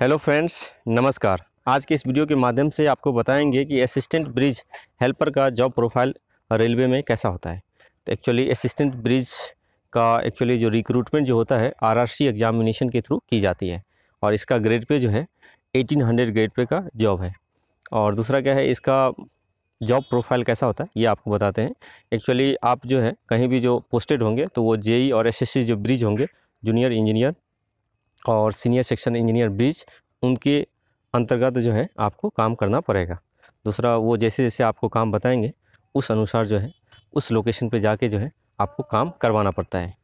hello friends नमस्कार आज के इस वीडियो के माध्यम से आपको बताएंगे कि असिस्टेंट ब्रिज हेल्पर का जॉब प्रोफाइल रेलवे में कैसा होता है तो एक्चुअली असिस्टेंट ब्रिज का एक्चुअली जो रिक्रूटमेंट जो होता है आरआरसी एग्जामिनेशन के थ्रू की जाती है और इसका ग्रेड पे जो है 1800 ग्रेड पे का जॉब है और दूसरा क्या है इसका जॉब प्रोफाइल कैसा होता है ये आपको बताते हैं एक्चुअली आप जो है कहीं भी जो पोस्टेड होंगे तो वो जेई e और एस जो ब्रिज होंगे जूनियर इंजीनियर और सीनियर सेक्शन इंजीनियर ब्रिज उनके अंतर्गत जो है आपको काम करना पड़ेगा दूसरा वो जैसे जैसे आपको काम बताएंगे उस अनुसार जो है उस लोकेशन पे जाके जो है आपको काम करवाना पड़ता है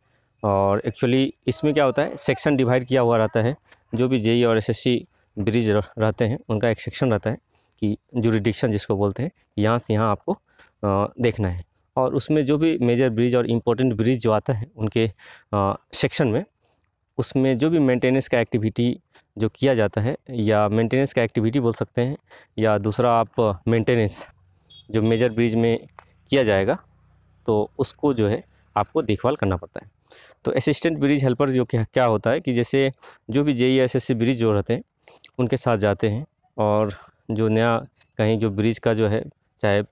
और एक्चुअली इसमें क्या होता है सेक्शन डिवाइड किया हुआ रहता है जो भी जेई और एसएससी ब्रिज रहते हैं उनका एक सेक्शन रहता है कि जुरिडिक्शन जिसको बोलते हैं यहाँ से यहाँ आपको देखना है और उसमें जो भी मेजर ब्रिज और इम्पोर्टेंट ब्रिज जो आता है उनके सेक्शन में उसमें जो भी मेंटेनेंस का एक्टिविटी जो किया जाता है या मेंटेनेंस का एक्टिविटी बोल सकते हैं या दूसरा आप मेंटेनेंस जो मेजर ब्रिज में किया जाएगा तो उसको जो है आपको देखभाल करना पड़ता है तो असिस्टेंट ब्रिज हेल्पर जो क्या क्या होता है कि जैसे जो भी जे एस एस ब्रिज जो रहते हैं उनके साथ जाते हैं और जो नया कहीं जो ब्रिज का जो है चाहे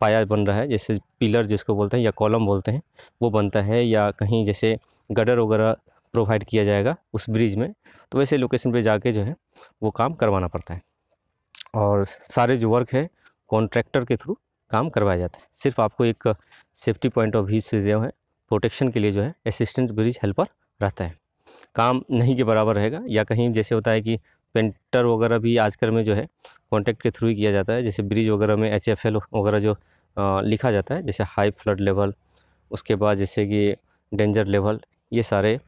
पाया बन रहा है जैसे पिलर जिसको बोलते हैं या कॉलम बोलते हैं वो बनता है या कहीं जैसे गडर वगैरह प्रोवाइड किया जाएगा उस ब्रिज में तो वैसे लोकेशन पे जाके जो है वो काम करवाना पड़ता है और सारे जो वर्क है कॉन्ट्रैक्टर के थ्रू काम करवाया जाता है सिर्फ आपको एक सेफ्टी पॉइंट ऑफ व्यू से जो है प्रोटेक्शन के लिए जो है असिस्टेंट ब्रिज हेल्पर रहता है काम नहीं के बराबर रहेगा या कहीं जैसे होता है कि पेंटर वगैरह भी आजकल में जो है कॉन्ट्रैक्ट के थ्रू ही किया जाता है जैसे ब्रिज वगैरह में एच एफ एल वगैरह जो लिखा जाता है जैसे हाई फ्लड लेवल उसके बाद जैसे कि डेंजर लेवल ये सारे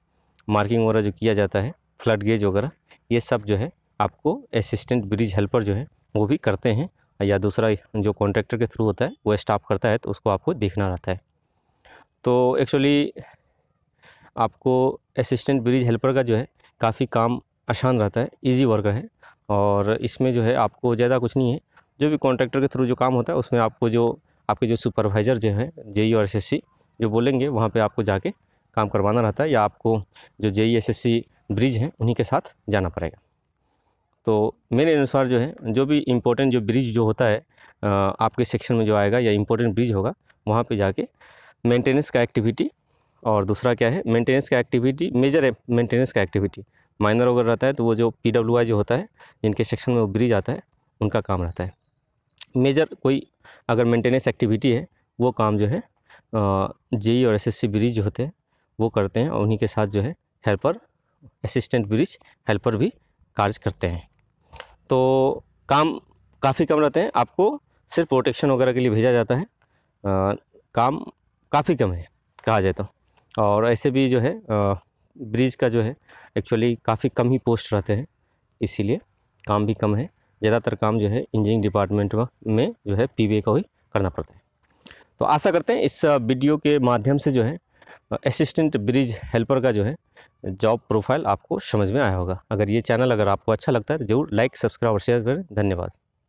मार्किंग वगैरह जो किया जाता है फ्लड गेज वगैरह ये सब जो है आपको असिस्टेंट ब्रिज हेल्पर जो है वो भी करते हैं या दूसरा जो कॉन्ट्रैक्टर के थ्रू होता है वो स्टाफ करता है तो उसको आपको देखना रहता है तो एक्चुअली आपको असिस्टेंट ब्रिज हेल्पर का जो है काफ़ी काम आसान रहता है इजी वर्कर है और इसमें जो है आपको ज़्यादा कुछ नहीं है जो भी कॉन्ट्रैक्टर के थ्रू जो काम होता है उसमें आपको जो आपके जो सुपरवाइज़र जो है जे और एस जो बोलेंगे वहाँ पर आपको जाके काम करवाना रहता है या आपको जो जे ई ब्रिज हैं उन्हीं के साथ जाना पड़ेगा तो मेरे अनुसार जो है जो भी इम्पोर्टेंट जो ब्रिज जो होता है आपके सेक्शन में जो आएगा या इम्पोर्टेंट ब्रिज होगा वहाँ पे जाके मेंटेनेंस का एक्टिविटी और दूसरा क्या है मेंटेनेंस का एक्टिविटी मेजर है मेंटेनेंस का एक्टिविटी माइनर अगर रहता है तो वो जो पी जो होता है जिनके सेक्शन में वो ब्रिज आता है उनका काम रहता है मेजर कोई अगर मेंटेनेंस एक्टिविटी है वो काम जो है जे और एस ब्रिज होते हैं वो करते हैं और उन्हीं के साथ जो है हेल्पर असिस्टेंट ब्रिज हेल्पर भी कार्य करते हैं तो काम काफ़ी कम रहते हैं आपको सिर्फ प्रोटेक्शन वगैरह के लिए भेजा जाता है आ, काम काफ़ी कम है कहा जाए तो और ऐसे भी जो है आ, ब्रिज का जो है एक्चुअली काफ़ी कम ही पोस्ट रहते हैं इसीलिए काम भी कम है ज़्यादातर काम जो है इंजीनियरिंग डिपार्टमेंट में जो है पीबीए का ही करना पड़ता है तो आशा करते हैं इस वीडियो के माध्यम से जो है असिस्टेंट ब्रिज हेल्पर का जो है जॉब प्रोफाइल आपको समझ में आया होगा अगर ये चैनल अगर आपको अच्छा लगता है तो ज़रूर लाइक सब्सक्राइब और शेयर करें धन्यवाद